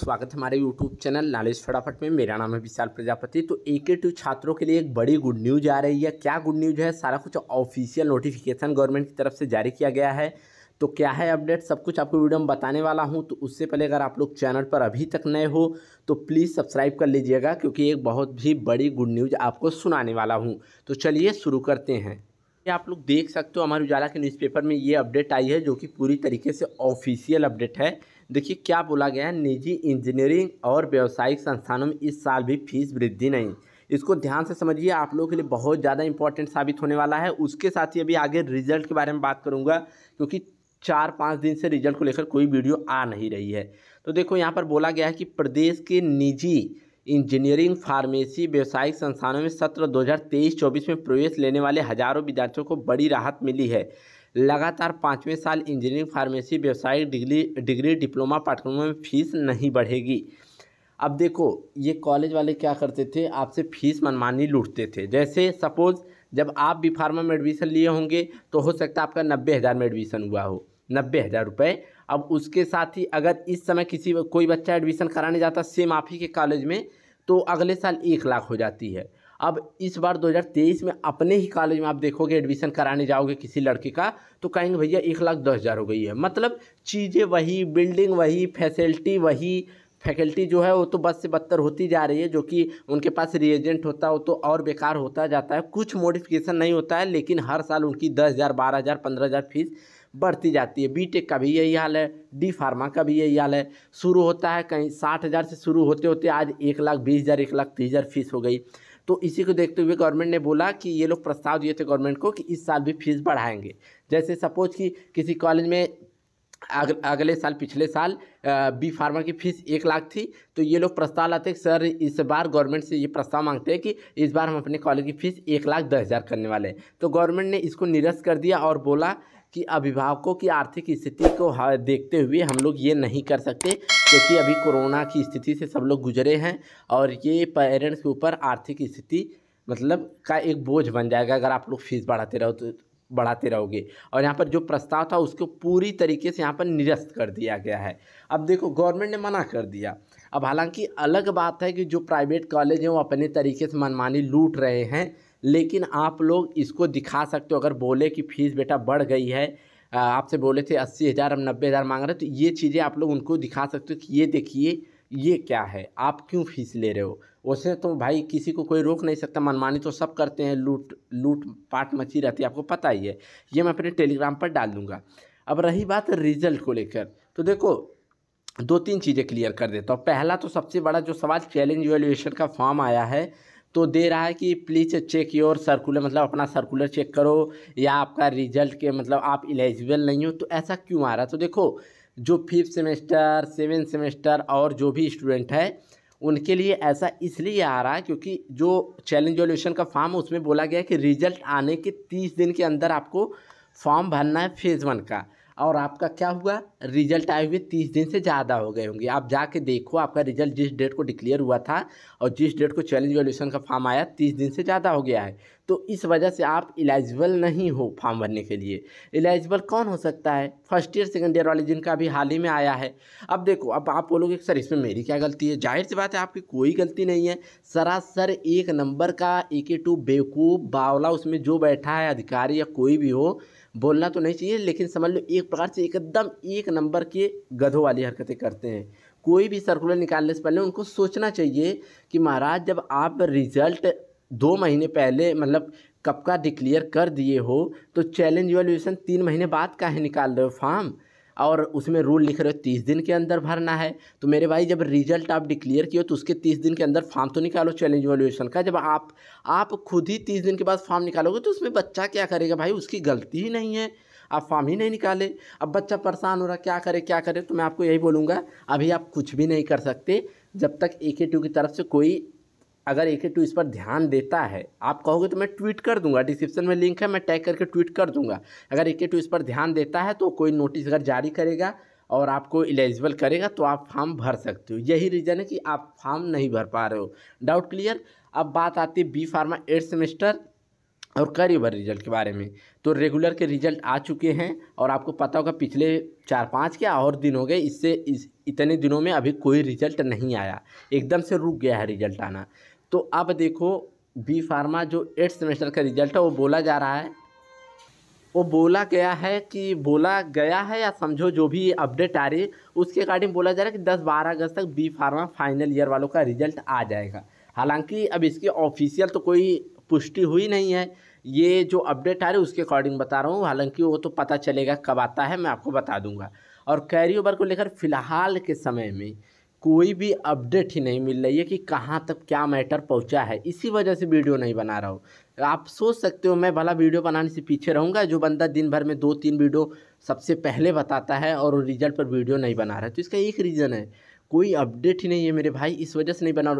स्वागत है हमारे यूट्यूब चैनल नॉलेज फटाफट में मेरा नाम है विशाल प्रजापति तो ए के टू छात्रों के लिए एक बड़ी गुड न्यूज आ रही है क्या गुड न्यूज है सारा कुछ ऑफिशियल नोटिफिकेशन गवर्नमेंट की तरफ से जारी किया गया है तो क्या है अपडेट सब कुछ आपको वीडियो में बताने वाला हूं तो उससे पहले अगर आप लोग चैनल पर अभी तक नए हो तो प्लीज़ सब्सक्राइब कर लीजिएगा क्योंकि एक बहुत भी बड़ी गुड न्यूज़ आपको सुनाने वाला हूँ तो चलिए शुरू करते हैं ये आप लोग देख सकते हो हमारे उजाला के न्यूज़पेपर में ये अपडेट आई है जो कि पूरी तरीके से ऑफिशियल अपडेट है देखिए क्या बोला गया है निजी इंजीनियरिंग और व्यावसायिक संस्थानों में इस साल भी फीस वृद्धि नहीं इसको ध्यान से समझिए आप लोगों के लिए बहुत ज़्यादा इंपॉर्टेंट साबित होने वाला है उसके साथ ही अभी आगे रिजल्ट के बारे में बात करूँगा क्योंकि चार पाँच दिन से रिजल्ट को लेकर कोई वीडियो आ नहीं रही है तो देखो यहाँ पर बोला गया है कि प्रदेश के निजी इंजीनियरिंग फार्मेसी व्यावसायिक संस्थानों में सत्र 2023-24 में प्रवेश लेने वाले हजारों विद्यार्थियों को बड़ी राहत मिली है लगातार पाँचवें साल इंजीनियरिंग फार्मेसी व्यवसायिक डिग्री डिग्री डिप्लोमा पाठ्यक्रमों में फीस नहीं बढ़ेगी अब देखो ये कॉलेज वाले क्या करते थे आपसे फीस मनमानी लूटते थे जैसे सपोज़ जब आप भी फार्मा में एडमिशन लिए होंगे तो हो सकता है आपका नब्बे हज़ार में एडमिशन हुआ हो नब्बे हज़ार रुपये अब उसके साथ ही अगर इस समय किसी कोई बच्चा एडमिशन कराने जाता सेम आप ही के कॉलेज में तो अगले साल एक लाख हो जाती है अब इस बार 2023 में अपने ही कॉलेज में आप देखोगे एडमिशन कराने जाओगे किसी लड़के का तो कहेंगे भैया एक लाख दस हज़ार हो गई है मतलब चीज़ें वही बिल्डिंग वही फैसिलिटी वही फैकल्टी जो है वो तो बस से बदतर होती जा रही है जो कि उनके पास रिएजेंट होता है वो तो और बेकार होता जाता है कुछ मॉडिफिकेशन नहीं होता है लेकिन हर साल उनकी दस हज़ार बारह हज़ार पंद्रह हज़ार फीस बढ़ती जाती है बीटेक का भी यही हाल है डी फार्मा का भी यही हाल है शुरू होता है कहीं साठ हज़ार से शुरू होते होते आज एक लाख बीस हज़ार एक लाख तीस हज़ार फीस हो गई तो इसी को देखते हुए गवर्नमेंट ने बोला कि ये लोग प्रस्ताव दिए थे गवर्नमेंट को कि इस साल भी फीस बढ़ाएंगे जैसे सपोज कि किसी कॉलेज में अग, अगले साल पिछले साल बी फार्मा की फीस एक लाख थी तो ये लोग प्रस्ताव लाते सर इस बार गवर्नमेंट से ये प्रस्ताव मांगते हैं कि इस बार हम अपने कॉलेज की फ़ीस एक लाख दस हज़ार करने वाले हैं तो गवर्नमेंट ने इसको निरस्त कर दिया और बोला कि अभिभावकों की आर्थिक स्थिति को हाँ, देखते हुए हम लोग ये नहीं कर सकते क्योंकि अभी कोरोना की स्थिति से सब लोग गुजरे हैं और ये पेरेंट्स के ऊपर आर्थिक स्थिति मतलब का एक बोझ बन जाएगा अगर आप लोग फीस बढ़ाते रहो तो बढ़ाते रहोगे और यहाँ पर जो प्रस्ताव था उसको पूरी तरीके से यहाँ पर निरस्त कर दिया गया है अब देखो गवर्नमेंट ने मना कर दिया अब हालांकि अलग बात है कि जो प्राइवेट कॉलेज हैं वो अपने तरीके से मनमानी लूट रहे हैं लेकिन आप लोग इसको दिखा सकते हो अगर बोले कि फ़ीस बेटा बढ़ गई है आपसे बोले थे अस्सी हज़ार हम नब्बे हज़ार मांग रहे तो ये चीज़ें आप लोग उनको दिखा सकते हो कि ये देखिए ये क्या है आप क्यों फीस ले रहे हो वैसे तो भाई किसी को कोई रोक नहीं सकता मनमानी तो सब करते हैं लूट लूट पाट मची रहती है आपको पता ही है ये मैं अपने टेलीग्राम पर डाल दूँगा अब रही बात रिजल्ट को लेकर तो देखो दो तीन चीज़ें क्लियर कर देता हूँ पहला तो सबसे बड़ा जो सवाल चैलेंज वैल्यूएशन का फॉर्म आया है तो दे रहा है कि प्लीज़ चेक योर सर्कुलर मतलब अपना सर्कुलर चेक करो या आपका रिजल्ट के मतलब आप एलिजिबल नहीं हो तो ऐसा क्यों आ रहा है तो देखो जो फिफ्थ सेमेस्टर सेवन सेमेस्टर और जो भी स्टूडेंट है उनके लिए ऐसा इसलिए आ रहा है क्योंकि जो चैलेंज वॉल्यूशन का फॉर्म उसमें बोला गया है कि रिजल्ट आने के तीस दिन के अंदर आपको फॉर्म भरना है फेज़ वन का और आपका क्या हुआ रिजल्ट आए हुए तीस दिन से ज़्यादा हो गए होंगे आप जाके देखो आपका रिजल्ट जिस डेट को डिक्लेयर हुआ था और जिस डेट को चैलेंज वैल्यूशन का फॉर्म आया तीस दिन से ज़्यादा हो गया है तो इस वजह से आप एलिजिबल नहीं हो फॉर्म भरने के लिए एलिजिबल कौन हो सकता है फर्स्ट ईयर सेकेंड ईयर वाले जिनका अभी हाल ही में आया है अब देखो अब आप बोलोगे सर इसमें मेरी क्या गलती है जाहिर सी बात है आपकी कोई गलती नहीं है सरासर एक नंबर का ए के टू बेवकूफ़ बावला उसमें जो बैठा है अधिकारी या कोई भी हो बोलना तो नहीं चाहिए लेकिन समझ लो एक प्रकार से एकदम एक नंबर के गधों वाली हरकतें करते हैं कोई भी सर्कुलर निकालने से पहले उनको सोचना चाहिए कि महाराज जब आप रिज़ल्ट दो महीने पहले मतलब कब का डिक्लेयर कर दिए हो तो चैलेंज वैल्यूएशन तीन महीने बाद का है निकाल रहे हो फार्म और उसमें रूल लिख रहे हो तीस दिन के अंदर भरना है तो मेरे भाई जब रिजल्ट आप डिक्लेयर किए तो उसके तीस दिन के अंदर फॉर्म तो निकालो चैलेंज वैल्यूएशन का जब आप आप खुद ही तीस दिन के बाद फॉर्म निकालोगे तो उसमें बच्चा क्या करेगा भाई उसकी गलती ही नहीं है आप फॉर्म ही नहीं निकाले अब बच्चा परेशान हो रहा क्या करे क्या करे तो मैं आपको यही बोलूँगा अभी आप कुछ भी नहीं कर सकते जब तक ए के टू की तरफ से कोई अगर एक टू इस पर ध्यान देता है आप कहोगे तो मैं ट्वीट कर दूंगा डिस्क्रिप्शन में लिंक है मैं टैग करके ट्वीट कर दूंगा अगर एक टू इस पर ध्यान देता है तो कोई नोटिस अगर जारी करेगा और आपको एलिजिबल करेगा तो आप फॉर्म भर सकते हो यही रीज़न है कि आप फॉर्म नहीं भर पा रहे हो डाउट क्लियर अब बात आती है बी फार्मा एट सेमेस्टर और करीबर रिजल्ट के बारे में तो रेगुलर के रिजल्ट आ चुके हैं और आपको पता होगा पिछले चार पाँच के और दिन हो गए इससे इस इतने दिनों में अभी कोई रिजल्ट नहीं आया एकदम से रुक गया है रिजल्ट आना तो अब देखो बी फार्मा जो एट सेमेस्टर का रिजल्ट है वो बोला जा रहा है वो बोला गया है कि बोला गया है या समझो जो भी अपडेट आ रही है उसके अकॉर्डिंग बोला जा रहा है कि दस बारह अगस्त तक बी फार्मा फाइनल ईयर वालों का रिजल्ट आ जाएगा हालांकि अब इसकी ऑफिशियल तो कोई पुष्टि हुई नहीं है ये जो अपडेट आ रही है उसके अकॉर्डिंग बता रहा हूँ हालांकि वो तो पता चलेगा कब आता है मैं आपको बता दूंगा और कैरी ओवर को लेकर फ़िलहाल के समय में कोई भी अपडेट ही नहीं मिल रही है कि कहाँ तक क्या मैटर पहुँचा है इसी वजह से वीडियो नहीं बना रहा हूँ आप सोच सकते हो मैं भला वीडियो बनाने से पीछे रहूँगा जो बंदा दिन भर में दो तीन वीडियो सबसे पहले बताता है और रिजल्ट पर वीडियो नहीं बना रहा है तो इसका एक रीज़न है कोई अपडेट ही नहीं है मेरे भाई इस वजह से नहीं बना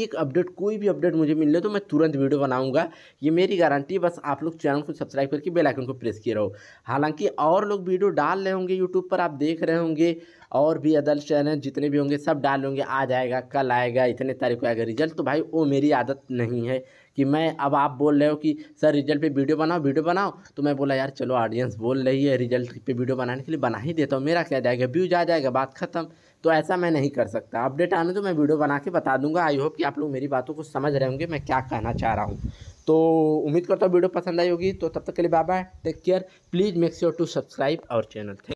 एक अपडेट कोई भी अपडेट मुझे मिल तो मैं तुरंत वीडियो बनाऊंगा ये मेरी गारंटी बस आप लोग चैनल को सब्सक्राइब करके बेल आइकन को प्रेस किए रहो हालांकि और लोग वीडियो डाल रहे होंगे यूट्यूब पर आप देख रहे होंगे और भी अदर चैनल जितने भी होंगे सब डाल होंगे आज आएगा कल आएगा इतने तारीख को आएगा रिजल्ट तो भाई वो मेरी आदत नहीं है कि मैं अब आप बोल रहे हो कि सर रिजल्ट पे वीडियो बनाओ वीडियो बनाओ तो मैं बोला यार चलो ऑडियंस बोल रही है रिजल्ट पे वीडियो बनाने के लिए बना ही देता हूँ मेरा क्या जाएगा व्यूज आ जाएगा बात खत्म तो ऐसा मैं नहीं कर सकता अपडेट आने तो मैं वीडियो बना के बता दूंगा आई होप कि आप लोग मेरी बातों को समझ रहे होंगे मैं क्या कहना चाह रहा हूँ तो उम्मीद करता हूँ वीडियो पसंद आई होगी तो तब तक के लिए bye bye take care please make sure to subscribe our channel